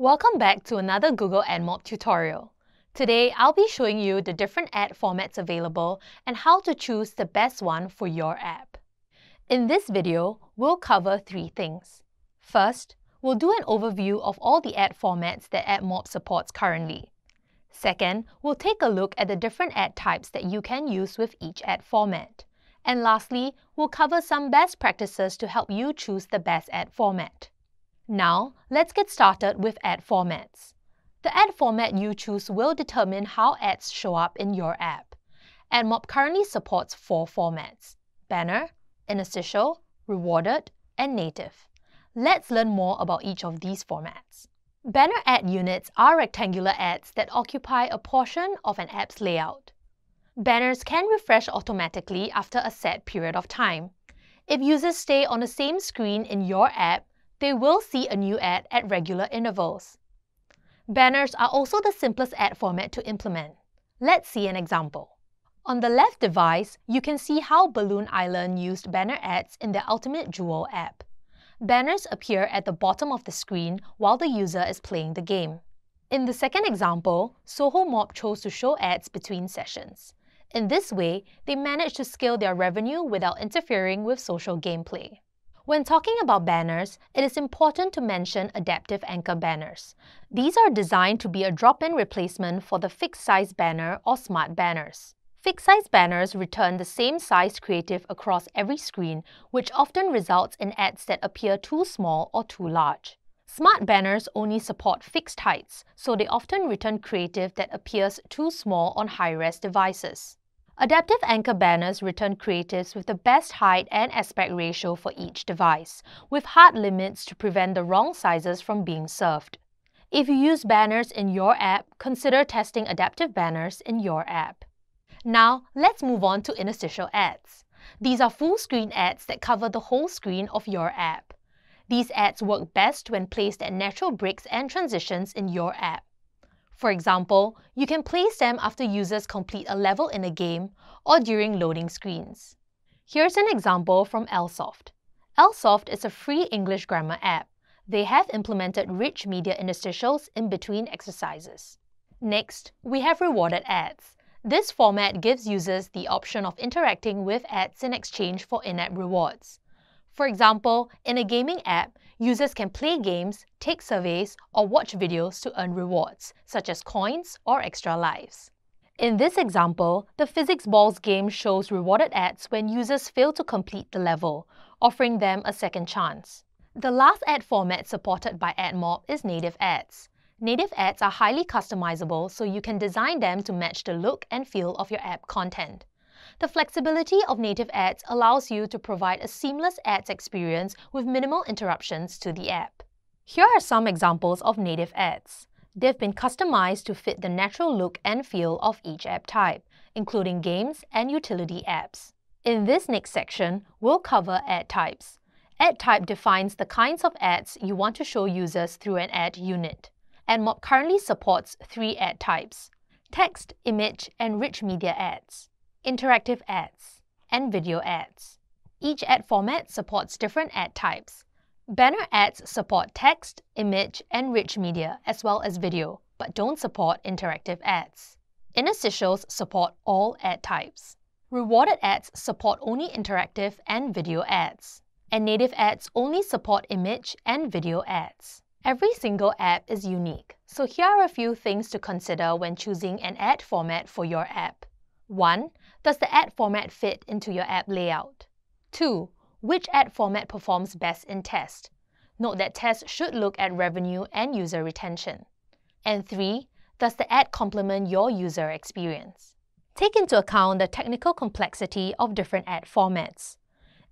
Welcome back to another Google AdMob tutorial. Today, I'll be showing you the different ad formats available and how to choose the best one for your app. In this video, we'll cover three things. First, we'll do an overview of all the ad formats that AdMob supports currently. Second, we'll take a look at the different ad types that you can use with each ad format. And lastly, we'll cover some best practices to help you choose the best ad format. Now, let's get started with ad formats. The ad format you choose will determine how ads show up in your app. AdMob currently supports four formats, banner, interstitial, rewarded, and native. Let's learn more about each of these formats. Banner ad units are rectangular ads that occupy a portion of an app's layout. Banners can refresh automatically after a set period of time. If users stay on the same screen in your app, they will see a new ad at regular intervals. Banners are also the simplest ad format to implement. Let's see an example. On the left device, you can see how Balloon Island used banner ads in their Ultimate Jewel app. Banners appear at the bottom of the screen while the user is playing the game. In the second example, Soho Mob chose to show ads between sessions. In this way, they managed to scale their revenue without interfering with social gameplay. When talking about banners, it is important to mention adaptive anchor banners. These are designed to be a drop-in replacement for the fixed-size banner or smart banners. Fixed-size banners return the same size creative across every screen, which often results in ads that appear too small or too large. Smart banners only support fixed heights, so they often return creative that appears too small on high-res devices. Adaptive anchor banners return creatives with the best height and aspect ratio for each device, with hard limits to prevent the wrong sizes from being served. If you use banners in your app, consider testing adaptive banners in your app. Now, let's move on to interstitial ads. These are full-screen ads that cover the whole screen of your app. These ads work best when placed at natural breaks and transitions in your app. For example, you can place them after users complete a level in a game or during loading screens. Here's an example from Lsoft. Lsoft is a free English grammar app. They have implemented rich media interstitials in between exercises. Next, we have rewarded ads. This format gives users the option of interacting with ads in exchange for in-app rewards. For example, in a gaming app, users can play games, take surveys, or watch videos to earn rewards, such as coins or extra lives. In this example, the Physics Balls game shows rewarded ads when users fail to complete the level, offering them a second chance. The last ad format supported by AdMob is native ads. Native ads are highly customizable, so you can design them to match the look and feel of your app content. The flexibility of native ads allows you to provide a seamless ads experience with minimal interruptions to the app. Here are some examples of native ads. They've been customized to fit the natural look and feel of each app type, including games and utility apps. In this next section, we'll cover ad types. Ad type defines the kinds of ads you want to show users through an ad unit. AdMob currently supports three ad types, text, image, and rich media ads interactive ads, and video ads. Each ad format supports different ad types. Banner ads support text, image, and rich media as well as video, but don't support interactive ads. Interstitials support all ad types. Rewarded ads support only interactive and video ads. And native ads only support image and video ads. Every single app is unique, so here are a few things to consider when choosing an ad format for your app. 1. Does the ad format fit into your app layout? 2. Which ad format performs best in test? Note that tests should look at revenue and user retention. And 3. Does the ad complement your user experience? Take into account the technical complexity of different ad formats.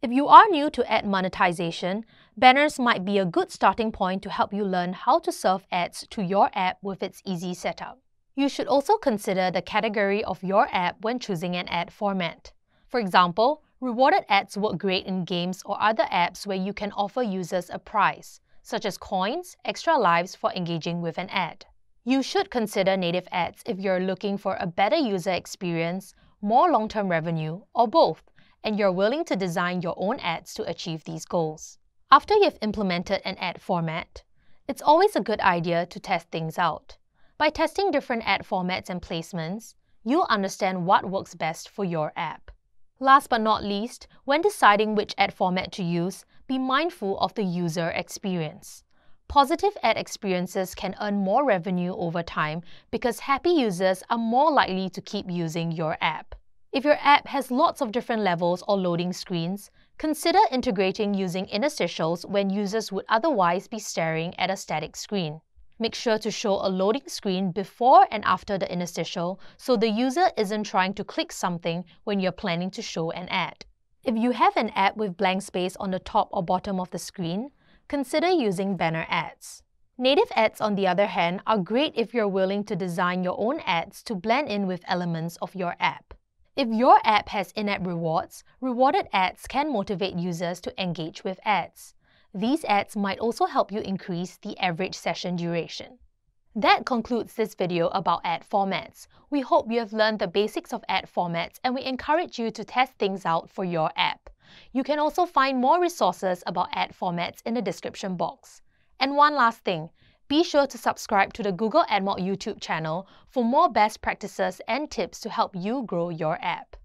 If you are new to ad monetization, banners might be a good starting point to help you learn how to serve ads to your app with its easy setup. You should also consider the category of your app when choosing an ad format. For example, rewarded ads work great in games or other apps where you can offer users a prize, such as coins, extra lives for engaging with an ad. You should consider native ads if you're looking for a better user experience, more long-term revenue, or both, and you're willing to design your own ads to achieve these goals. After you've implemented an ad format, it's always a good idea to test things out. By testing different ad formats and placements, you'll understand what works best for your app. Last but not least, when deciding which ad format to use, be mindful of the user experience. Positive ad experiences can earn more revenue over time because happy users are more likely to keep using your app. If your app has lots of different levels or loading screens, consider integrating using interstitials when users would otherwise be staring at a static screen. Make sure to show a loading screen before and after the interstitial so the user isn't trying to click something when you're planning to show an ad. If you have an ad with blank space on the top or bottom of the screen, consider using banner ads. Native ads, on the other hand, are great if you're willing to design your own ads to blend in with elements of your app. If your app has in-app rewards, rewarded ads can motivate users to engage with ads. These ads might also help you increase the average session duration. That concludes this video about ad formats. We hope you have learned the basics of ad formats and we encourage you to test things out for your app. You can also find more resources about ad formats in the description box. And one last thing, be sure to subscribe to the Google AdMob YouTube channel for more best practices and tips to help you grow your app.